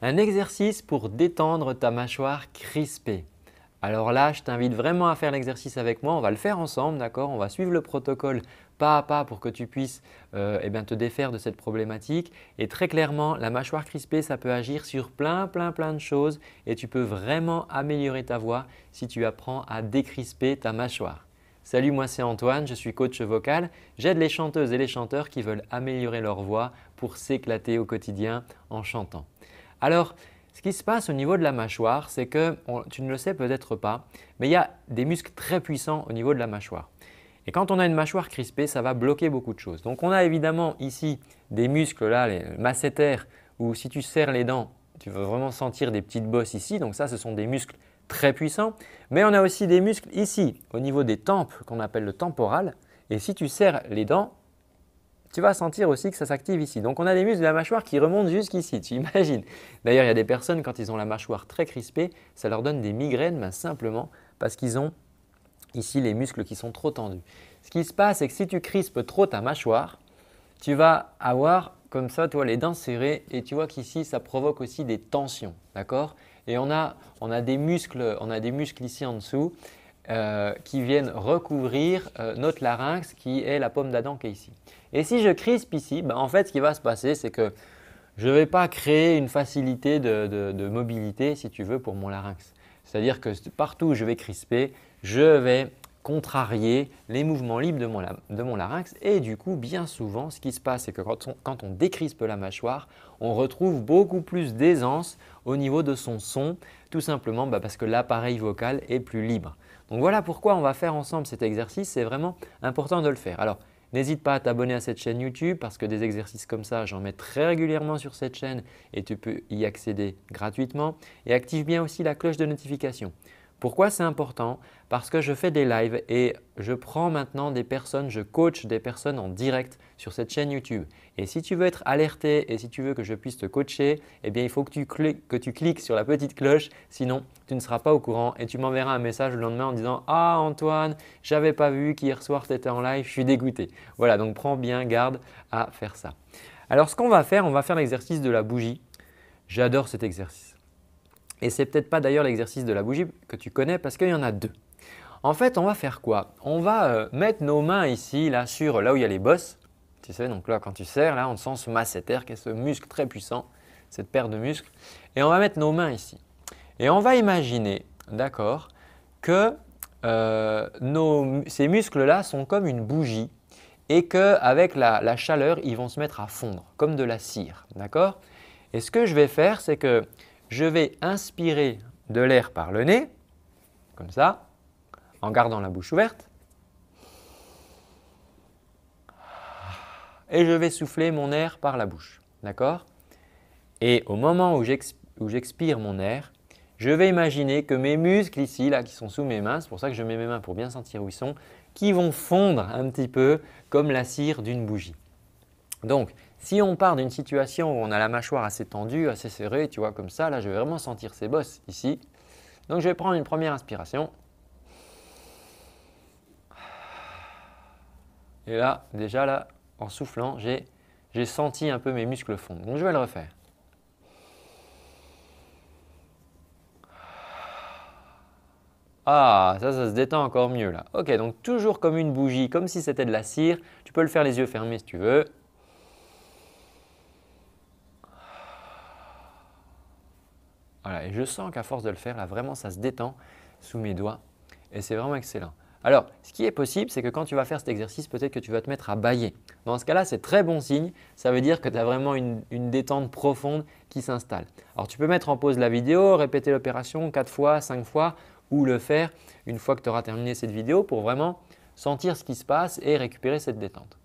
Un exercice pour détendre ta mâchoire crispée. Alors là, je t'invite vraiment à faire l'exercice avec moi. On va le faire ensemble, d'accord On va suivre le protocole pas à pas pour que tu puisses euh, eh te défaire de cette problématique. Et très clairement, la mâchoire crispée, ça peut agir sur plein, plein, plein de choses et tu peux vraiment améliorer ta voix si tu apprends à décrisper ta mâchoire. Salut, moi c'est Antoine, je suis coach vocal. J'aide les chanteuses et les chanteurs qui veulent améliorer leur voix pour s'éclater au quotidien en chantant. Alors, ce qui se passe au niveau de la mâchoire, c'est que tu ne le sais peut-être pas, mais il y a des muscles très puissants au niveau de la mâchoire. Et quand on a une mâchoire crispée, ça va bloquer beaucoup de choses. Donc on a évidemment ici des muscles là, les massétaires, où si tu serres les dents, tu vas vraiment sentir des petites bosses ici. Donc ça, ce sont des muscles très puissants. Mais on a aussi des muscles ici, au niveau des tempes, qu'on appelle le temporal. Et si tu serres les dents, tu vas sentir aussi que ça s'active ici. Donc on a des muscles de la mâchoire qui remontent jusqu'ici, tu imagines. D'ailleurs, il y a des personnes, quand ils ont la mâchoire très crispée, ça leur donne des migraines simplement parce qu'ils ont ici les muscles qui sont trop tendus. Ce qui se passe, c'est que si tu crispes trop ta mâchoire, tu vas avoir comme ça, vois les dents serrées et tu vois qu'ici, ça provoque aussi des tensions, d'accord Et on a, on a, des muscles, on a des muscles ici en dessous euh, qui viennent recouvrir euh, notre larynx qui est la pomme d'Adam qui est ici. Et si je crispe ici, ben, en fait ce qui va se passer c'est que je ne vais pas créer une facilité de, mobilité si tu veux pour mon larynx. C'est-à-dire que partout où je vais crisper, je vais contrarier les mouvements libres de mon, larynx et du coup bien souvent ce qui se passe c'est que quand on, décrispe la mâchoire, on retrouve beaucoup plus d'aisance au niveau de son son tout simplement bah, parce que l'appareil vocal est plus libre. Donc voilà pourquoi on va faire ensemble cet exercice, c'est vraiment important de le faire. Alors n'hésite pas à t'abonner à cette chaîne YouTube parce que des exercices comme ça, j'en mets très régulièrement sur cette chaîne et tu peux y accéder gratuitement. Et active bien aussi la cloche de notification. Pourquoi c'est important Parce que je fais des lives et je prends maintenant des personnes, je coach des personnes en direct sur cette chaîne YouTube. Et si tu veux être alerté et si tu veux que je puisse te coacher, eh bien il faut que tu, cliques, que tu cliques sur la petite cloche, sinon tu ne seras pas au courant et tu m'enverras un message le lendemain en disant Ah Antoine, j'avais pas vu qu'hier soir tu étais en live, je suis dégoûté. Voilà, donc prends bien garde à faire ça. Alors ce qu'on va faire, on va faire l'exercice de la bougie. J'adore cet exercice. Et c'est peut-être pas d'ailleurs l'exercice de la bougie que tu connais parce qu'il y en a deux. En fait, on va faire quoi On va euh, mettre nos mains ici, là, sur là où il y a les bosses. Tu sais, donc là, quand tu serres, là, on sent ce masséter qui est ce muscle très puissant, cette paire de muscles. Et on va mettre nos mains ici. Et on va imaginer, d'accord, que euh, nos, ces muscles-là sont comme une bougie et qu'avec la, la chaleur, ils vont se mettre à fondre, comme de la cire, d'accord Et ce que je vais faire, c'est que je vais inspirer de l'air par le nez, comme ça, en gardant la bouche ouverte. Et je vais souffler mon air par la bouche. D'accord Et au moment où j'expire mon air, je vais imaginer que mes muscles ici, là, qui sont sous mes mains, c'est pour ça que je mets mes mains pour bien sentir où ils sont, qui vont fondre un petit peu comme la cire d'une bougie. Donc, si on part d'une situation où on a la mâchoire assez tendue, assez serrée, tu vois, comme ça, là, je vais vraiment sentir ces bosses ici. Donc, je vais prendre une première inspiration. Et là, déjà, là, en soufflant, j'ai senti un peu mes muscles fondre. Donc, je vais le refaire. Ah, ça, ça se détend encore mieux là. Ok, donc toujours comme une bougie, comme si c'était de la cire. Tu peux le faire les yeux fermés si tu veux. et je sens qu'à force de le faire, là, vraiment, ça se détend sous mes doigts. Et c'est vraiment excellent. Alors, ce qui est possible, c'est que quand tu vas faire cet exercice, peut-être que tu vas te mettre à bailler. Dans ce cas-là, c'est très bon signe. Ça veut dire que tu as vraiment une, une, détente profonde qui s'installe. Alors, tu peux mettre en pause la vidéo, répéter l'opération 4 fois, 5 fois ou le faire une fois que tu auras terminé cette vidéo pour vraiment sentir ce qui se passe et récupérer cette détente.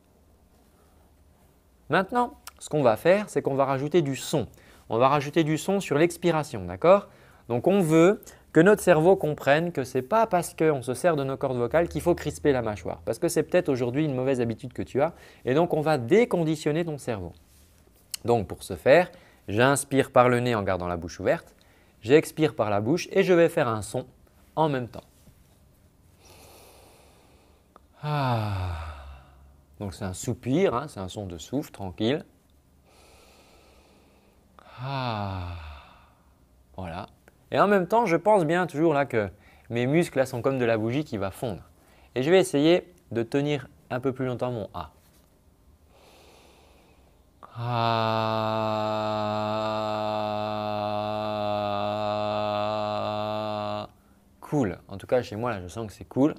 Maintenant, ce qu'on va faire, c'est qu'on va rajouter du son on va rajouter du son sur l'expiration, d'accord Donc on veut que notre cerveau comprenne que ce n'est pas parce qu'on se sert de nos cordes vocales qu'il faut crisper la mâchoire, parce que c'est peut-être aujourd'hui une mauvaise habitude que tu as, et donc on va déconditionner ton cerveau. Donc pour ce faire, j'inspire par le nez en gardant la bouche ouverte, j'expire par la bouche et je vais faire un son en même temps. Ah. Donc c'est un soupir, hein, c'est un son de souffle tranquille. Ah. Voilà. Et en même temps, je pense bien toujours là que mes muscles sont comme de la bougie qui va fondre. Et je vais essayer de tenir un peu plus longtemps mon A. Ah. Cool. En tout cas, chez moi, là, je sens que c'est cool.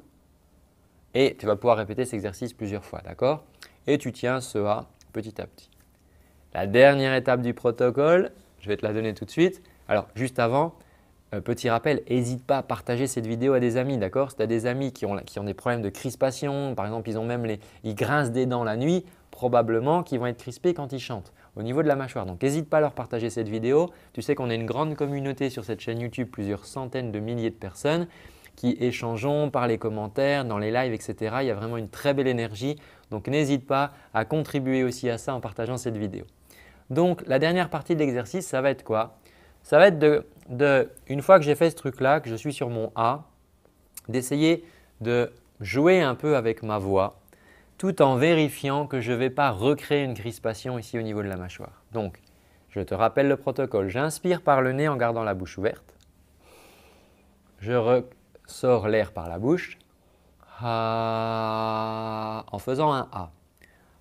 Et tu vas pouvoir répéter cet exercice plusieurs fois, d'accord Et tu tiens ce A petit à petit. La dernière étape du protocole, je vais te la donner tout de suite. Alors, juste avant, petit rappel, n'hésite pas à partager cette vidéo à des amis, d'accord Si tu as des amis qui ont, des problèmes de crispation, par exemple, ils ont même les, ils grincent des dents la nuit, probablement qu'ils vont être crispés quand ils chantent au niveau de la mâchoire. Donc n'hésite pas à leur partager cette vidéo. Tu sais qu'on a une grande communauté sur cette chaîne YouTube, plusieurs centaines de milliers de personnes qui échangeons par les commentaires, dans les lives, etc. Il y a vraiment une très belle énergie. Donc n'hésite pas à contribuer aussi à ça en partageant cette vidéo. Donc la dernière partie de l'exercice, ça va être quoi Ça va être de, une fois que j'ai fait ce truc-là, que je suis sur mon A, d'essayer de jouer un peu avec ma voix tout en vérifiant que je ne vais pas recréer une crispation ici au niveau de la mâchoire. Donc, je te rappelle le protocole. J'inspire par le nez en gardant la bouche ouverte. Je ressors l'air par la bouche ah, en faisant un A.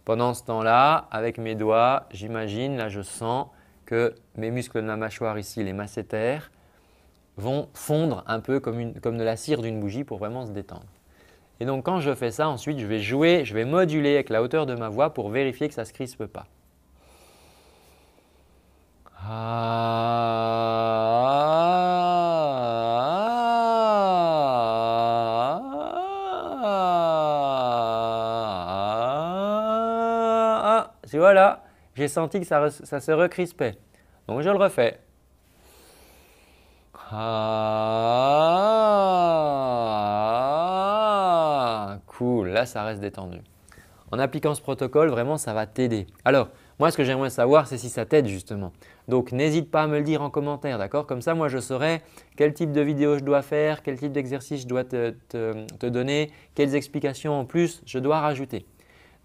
Pendant ce temps-là, avec mes doigts, j'imagine, là je sens que mes muscles de la mâchoire ici, les masséters, vont fondre un peu comme, comme de la cire d'une bougie pour vraiment se détendre. Et donc quand je fais ça, ensuite je vais jouer, je vais moduler avec la hauteur de ma voix pour vérifier que ça ne se crispe pas. Ah. vois voilà, j'ai senti que ça, se recrispait. Donc je le refais. Ah, cool, là ça reste détendu. En appliquant ce protocole, vraiment ça va t'aider. Alors, moi ce que j'aimerais savoir, c'est si ça t'aide justement. Donc n'hésite pas à me le dire en commentaire, d'accord Comme ça, moi je saurai quel type de vidéo je dois faire, quel type d'exercice je dois te donner, quelles explications en plus je dois rajouter.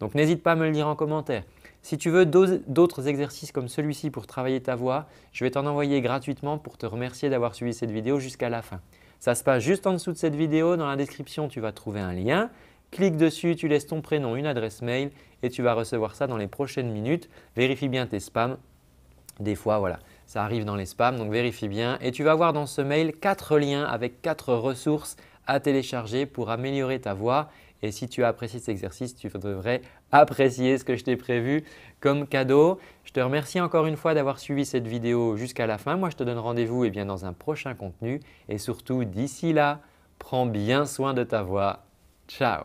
Donc n'hésite pas à me le dire en commentaire. Si tu veux d'autres exercices comme celui-ci pour travailler ta voix, je vais t'en envoyer gratuitement pour te remercier d'avoir suivi cette vidéo jusqu'à la fin. Ça se passe juste en dessous de cette vidéo. Dans la description, tu vas trouver un lien. Clique dessus, tu laisses ton prénom, une adresse mail et tu vas recevoir ça dans les prochaines minutes. Vérifie bien tes spams. Des fois, voilà, ça arrive dans les spams, donc vérifie bien. Et tu vas voir dans ce mail quatre liens avec quatre ressources à télécharger pour améliorer ta voix et si tu as apprécié cet exercice, tu devrais apprécier ce que je t'ai prévu comme cadeau. Je te remercie encore une fois d'avoir suivi cette vidéo jusqu'à la fin. Moi, je te donne rendez-vous eh bien, dans un prochain contenu. Et surtout, d'ici là, prends bien soin de ta voix. Ciao